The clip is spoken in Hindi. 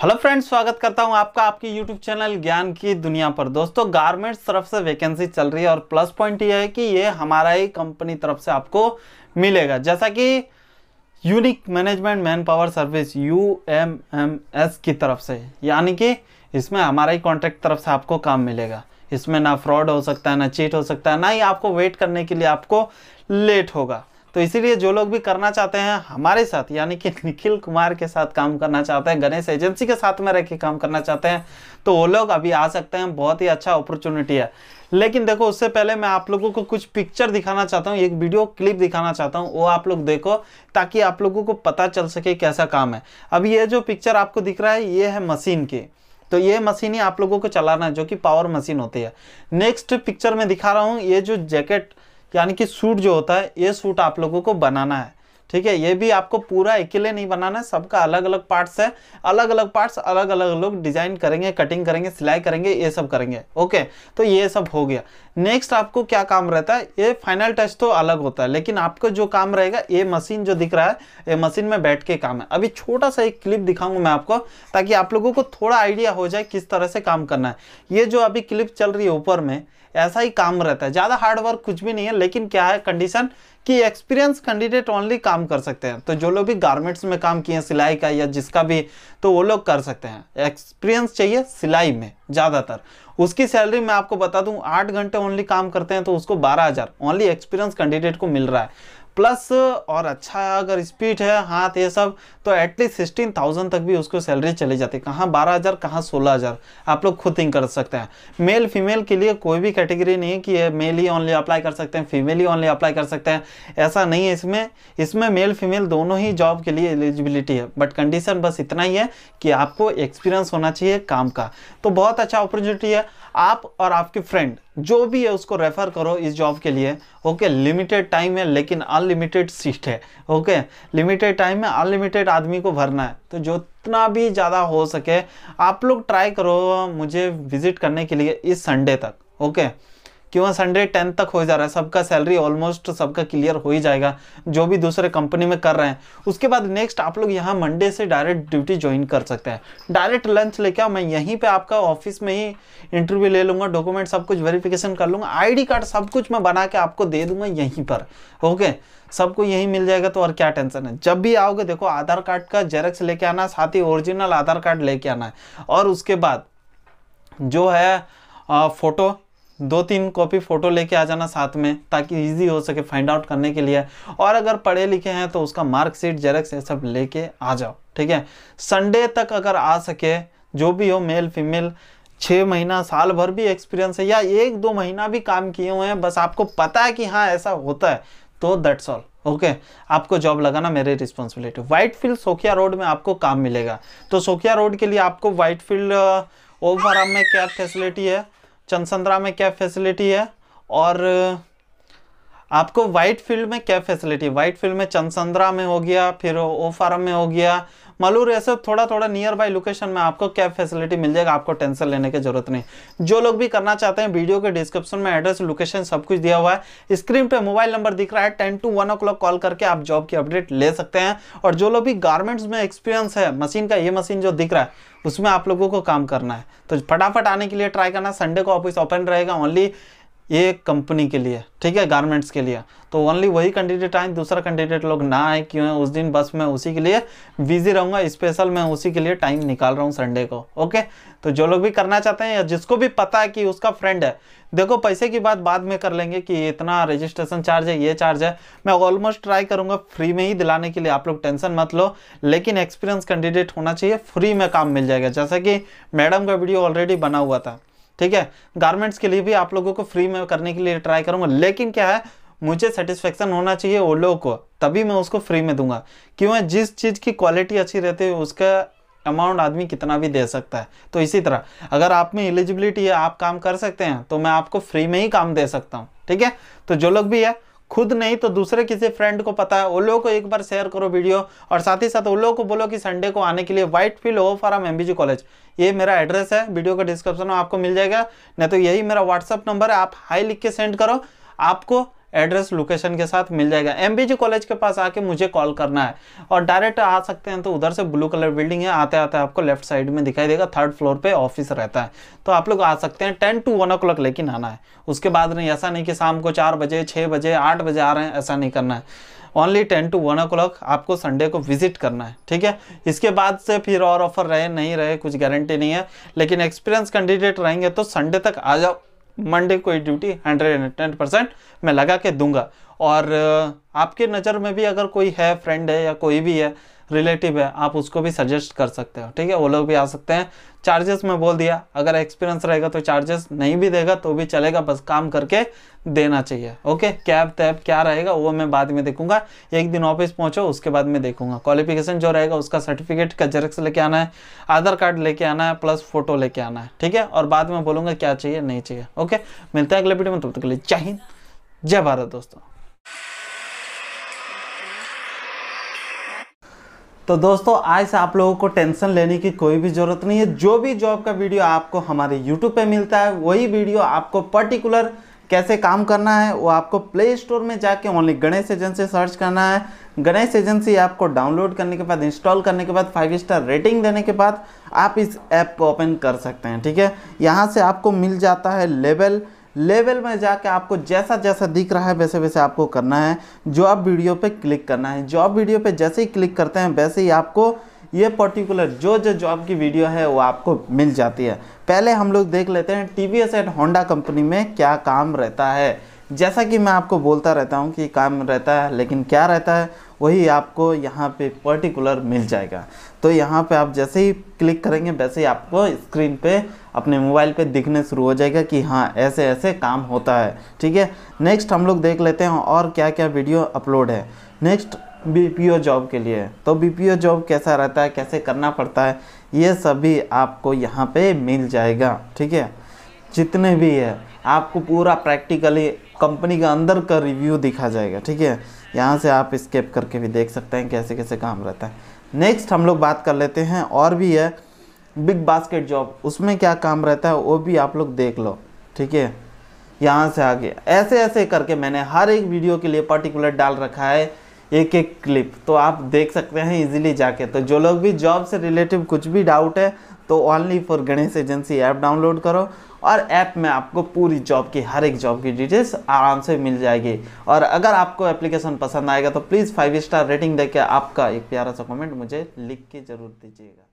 हेलो फ्रेंड्स स्वागत करता हूं आपका आपकी यूट्यूब चैनल ज्ञान की दुनिया पर दोस्तों गारमेंट्स तरफ से वैकेंसी चल रही है और प्लस पॉइंट ये है कि ये हमारा ही कंपनी तरफ से आपको मिलेगा जैसा कि unique management manpower service U M M S की तरफ से यानी कि इसमें हमारा ही कॉन्ट्रैक्ट तरफ से आपको काम मिलेगा इसमें ना फ्रॉड हो सकता है ना चीट हो सकता है ना ही आपको वेट करने के लिए आपको लेट होगा तो इसीलिए जो लोग भी करना चाहते हैं हमारे साथ यानी कि निखिल कुमार के साथ काम करना चाहते हैं गणेश एजेंसी के साथ में रह के काम करना चाहते हैं तो वो लोग अभी आ सकते हैं बहुत ही अच्छा अपॉर्चुनिटी है लेकिन देखो उससे पहले मैं आप लोगों को कुछ पिक्चर दिखाना चाहता हूँ एक वीडियो क्लिप दिखाना चाहता हूँ वो आप लोग देखो ताकि आप लोगों को पता चल सके कैसा काम है अब ये जो पिक्चर आपको दिख रहा है ये है मशीन की तो ये मशीन ही आप लोगों को चलाना है जो कि पावर मशीन होती है नेक्स्ट पिक्चर में दिखा रहा हूँ ये जो जैकेट यानी कि सूट जो होता है ये सूट आप लोगों को बनाना है ठीक है ये भी आपको पूरा अकेले नहीं बनाना है सबका अलग अलग पार्ट्स है अलग अलग पार्ट्स अलग अलग लोग डिजाइन करेंगे कटिंग करेंगे सिलाई करेंगे ये सब करेंगे ओके तो ये सब हो गया नेक्स्ट आपको क्या काम रहता है ये फाइनल टच तो अलग होता है लेकिन आपको जो काम रहेगा ये मशीन जो दिख रहा है ये मशीन में बैठ के काम है अभी छोटा सा एक क्लिप दिखाऊंगा मैं आपको ताकि आप लोगों को थोड़ा आइडिया हो जाए किस तरह से काम करना है ये जो अभी क्लिप चल रही है ऊपर में ऐसा ही काम रहता है ज़्यादा हार्ड वर्क कुछ भी नहीं है लेकिन क्या है कंडीशन कि एक्सपीरियंस कैंडिडेट ओनली काम कर सकते हैं तो जो लोग भी गारमेंट्स में काम किए सिलाई का या जिसका भी तो वो लोग कर सकते हैं एक्सपीरियंस चाहिए सिलाई में ज़्यादातर उसकी सैलरी मैं आपको बता दूं आठ घंटे ओनली काम करते हैं तो उसको बारह हजार ओनली एक्सपीरियंस कैंडिडेट को मिल रहा है प्लस और अच्छा अगर स्पीड है हाथ ये सब तो एटलीस्ट सिक्सटीन थाउजेंड तक भी उसको सैलरी चली जाती है कहाँ बारह हज़ार कहाँ सोलह हज़ार आप लोग खुद थिंक कर सकते हैं मेल फीमेल के लिए कोई भी कैटेगरी नहीं है कि ये मेल ही ऑनली अप्लाई कर सकते हैं फीमेल ही ऑनली अप्लाई कर सकते हैं ऐसा नहीं है इसमें इसमें मेल फीमेल दोनों ही जॉब के लिए एलिजिबिलिटी है बट कंडीशन बस इतना ही है कि आपको एक्सपीरियंस होना चाहिए काम का तो बहुत अच्छा अपॉर्चुनिटी है आप और आपके फ्रेंड जो भी है उसको रेफर करो इस जॉब के लिए ओके लिमिटेड टाइम है लेकिन अनलिमिटेड सीट है ओके लिमिटेड टाइम में अनलिमिटेड आदमी को भरना है तो जो जितना भी ज़्यादा हो सके आप लोग ट्राई करो मुझे विज़िट करने के लिए इस संडे तक ओके क्यों संडे टेंथ तक हो जा रहा है सबका सैलरी ऑलमोस्ट सबका क्लियर हो ही जाएगा जो भी दूसरे कंपनी में कर रहे हैं उसके बाद नेक्स्ट आप लोग यहाँ मंडे से डायरेक्ट ड्यूटी ज्वाइन कर सकते हैं डायरेक्ट लंच लेके आओ मैं यहीं पर आपका ऑफिस में ही इंटरव्यू ले लूँगा डॉक्यूमेंट सब कुछ वेरिफिकेशन कर लूँगा आई कार्ड सब कुछ मैं बना के आपको दे दूंगा यहीं पर ओके सबको यही मिल जाएगा तो और क्या टेंशन है जब भी आओगे देखो आधार कार्ड का जेरक्स लेके आना है साथ ही ओरिजिनल आधार कार्ड लेके आना है और उसके बाद जो है आ, फोटो दो तीन कॉपी फ़ोटो लेके आ जाना साथ में ताकि इजी हो सके फाइंड आउट करने के लिए और अगर पढ़े लिखे हैं तो उसका मार्कशीट जेरक्स ये सब लेके आ जाओ ठीक है संडे तक अगर आ सके जो भी हो मेल फीमेल छः महीना साल भर भी एक्सपीरियंस है या एक दो महीना भी काम किए हुए हैं बस आपको पता है कि हाँ ऐसा होता है तो दैट्स ऑल ओके आपको जॉब लगाना मेरे responsibility Whitefield Soukya road में आपको काम मिलेगा तो सोखिया रोड के लिए आपको व्हाइट फील्ड ओवर में क्या फैसिलिटी है चंदसंद्रा में क्या फैसिलिटी है और आपको व्हाइट फील्ड में क्या फैसिलिटी व्हाइट फील्ड में चंदसंद्रा में हो गया फिर ओ फार्म में हो गया मलूर ये सब थोड़ा थोड़ा नियर बाय लोकेशन में आपको कैब फैसिलिटी मिल जाएगा आपको टेंशन लेने की जरूरत नहीं जो लोग भी करना चाहते हैं वीडियो के डिस्क्रिप्शन में एड्रेस लोकेशन सब कुछ दिया हुआ है स्क्रीन पे मोबाइल नंबर दिख रहा है टेन टू वन ओ कॉल करके आप जॉब की अपडेट ले सकते हैं और जो लोग भी गारमेंट्स में एक्सपीरियंस है मशीन का ये मशीन जो दिख रहा है उसमें आप लोगों को काम करना है तो फटाफट आने के लिए ट्राई करना संडे को ऑफिस ओपन रहेगा ओनली ये कंपनी के लिए ठीक है गारमेंट्स के लिए तो ओनली वही कैंडिडेट आए दूसरा कैंडिडेट लोग ना आए क्यों है उस दिन बस मैं उसी के लिए बिजी रहूँगा स्पेशल मैं उसी के लिए टाइम निकाल रहा हूँ संडे को ओके तो जो लोग भी करना चाहते हैं या जिसको भी पता है कि उसका फ्रेंड है देखो पैसे की बात बाद में कर लेंगे कि इतना रजिस्ट्रेशन चार्ज है ये चार्ज है मैं ऑलमोस्ट ट्राई करूँगा फ्री में ही दिलाने के लिए आप लोग टेंशन मत लो लेकिन एक्सपीरियंस कैंडिडेट होना चाहिए फ्री में काम मिल जाएगा जैसा कि मैडम का वीडियो ऑलरेडी बना हुआ था ठीक है गारमेंट्स के लिए भी आप लोगों को फ्री में करने के लिए ट्राई करूंगा लेकिन क्या है मुझे सेटिस्फेक्शन होना चाहिए वो लोगों को तभी मैं उसको फ्री में दूंगा क्यों है जिस चीज़ की क्वालिटी अच्छी रहती है उसका अमाउंट आदमी कितना भी दे सकता है तो इसी तरह अगर आप में एलिजिबिलिटी है आप काम कर सकते हैं तो मैं आपको फ्री में ही काम दे सकता हूँ ठीक है तो जो लोग भी है खुद नहीं तो दूसरे किसी फ्रेंड को पता है उन लोगों को एक बार शेयर करो वीडियो और साथ ही साथ उन लोगों को बोलो कि संडे को आने के लिए व्हाइट फील्ड हो फॉर एम कॉलेज ये मेरा एड्रेस है वीडियो का डिस्क्रिप्शन में आपको मिल जाएगा नहीं तो यही मेरा व्हाट्सअप नंबर है आप हाई लिख के सेंड करो आपको एड्रेस लोकेशन के साथ मिल जाएगा एमबीजी कॉलेज के पास आके मुझे कॉल करना है और डायरेक्ट आ सकते हैं तो उधर से ब्लू कलर बिल्डिंग है आते आते आपको लेफ्ट साइड में दिखाई देगा थर्ड फ्लोर पे ऑफिस रहता है तो आप लोग आ सकते हैं टेन टू वन ओ लेकिन आना है उसके बाद नहीं ऐसा नहीं कि शाम को चार बजे छः बजे आठ बजे आ रहे हैं ऐसा नहीं करना है only ten two one O आपको संडे को विजिट करना है ठीक है इसके बाद से फिर और ऑफर रहे नहीं रहे कुछ गारंटी नहीं है लेकिन एक्सपीरियंस कैंडिडेट रहेंगे तो संडे तक आ जाओ मंडे को ये duty hundred and ten percent मैं लगा के दूंगा और आपके नज़र में भी अगर कोई है फ्रेंड है या कोई भी है रिलेटिव है आप उसको भी सजेस्ट कर सकते हो ठीक है वो लोग भी आ सकते हैं चार्जेस में बोल दिया अगर एक्सपीरियंस रहेगा तो चार्जेस नहीं भी देगा तो भी चलेगा बस काम करके देना चाहिए ओके कैब तैब क्या रहेगा वो मैं बाद में देखूंगा एक दिन ऑफिस पहुंचो उसके बाद में देखूंगा क्वालिफिकेशन जो रहेगा उसका सर्टिफिकेट का जेरक्स लेके आना है आधार कार्ड लेके आना है प्लस फोटो लेके आना है ठीक है और बाद में बोलूंगा क्या चाहिए नहीं चाहिए ओके मिलते हैं अगले वीडियो में तब तक के लिए चाहिए जय भारत दोस्तों तो दोस्तों आज से आप लोगों को टेंशन लेने की कोई भी ज़रूरत नहीं है जो भी जॉब का वीडियो आपको हमारे यूट्यूब पे मिलता है वही वीडियो आपको पर्टिकुलर कैसे काम करना है वो आपको प्ले स्टोर में जाके ओनली गणेश एजेंसी सर्च करना है गणेश एजेंसी ऐप को डाउनलोड करने के बाद इंस्टॉल करने के बाद फाइव स्टार रेटिंग देने के बाद आप इस ऐप को ओपन कर सकते हैं ठीक है यहाँ से आपको मिल जाता है लेवल लेवल में जाके आपको जैसा जैसा दिख रहा है वैसे वैसे आपको करना है जॉब वीडियो पे क्लिक करना है जॉब वीडियो पे जैसे ही क्लिक करते हैं वैसे ही आपको ये पर्टिकुलर जो जो जॉब की वीडियो है वो आपको मिल जाती है पहले हम लोग देख लेते हैं T V S and Honda कंपनी में क्या काम रहता है जैसा कि मैं आपको बोलता रहता हूँ कि काम रहता है लेकिन क्या रहता है वही आपको यहाँ पे पर्टिकुलर मिल जाएगा तो यहाँ पे आप जैसे ही क्लिक करेंगे वैसे ही आपको स्क्रीन पे अपने मोबाइल पे दिखने शुरू हो जाएगा कि हाँ ऐसे ऐसे काम होता है ठीक है नेक्स्ट हम लोग देख लेते हैं और क्या क्या वीडियो अपलोड है नेक्स्ट बीपीओ जॉब के लिए तो बीपीओ जॉब कैसा रहता है कैसे करना पड़ता है ये सभी आपको यहाँ पे मिल जाएगा ठीक है जितने भी है आपको पूरा प्रैक्टिकली कंपनी के अंदर का रिव्यू दिखा जाएगा ठीक है यहाँ से आप स्केप करके भी देख सकते हैं कैसे कैसे काम रहता है नेक्स्ट हम लोग बात कर लेते हैं और भी है बिग बास्केट जॉब उसमें क्या काम रहता है वो भी आप लोग देख लो ठीक है यहाँ से आगे ऐसे ऐसे करके मैंने हर एक वीडियो के लिए पर्टिकुलर डाल रखा है एक एक क्लिप तो आप देख सकते हैं इजीली जाके तो जो लोग भी जॉब से रिलेटिव कुछ भी डाउट है तो only for Ganesh agency app download करो और ऐप में आपको पूरी जॉब की हर एक जॉब की डिटेल्स आराम से मिल जाएगी और अगर आपको एप्लीकेशन पसंद आएगा तो प्लीज़ फाइव स्टार रेटिंग देकर आपका एक प्यारा सा कमेंट मुझे लिख के ज़रूर दीजिएगा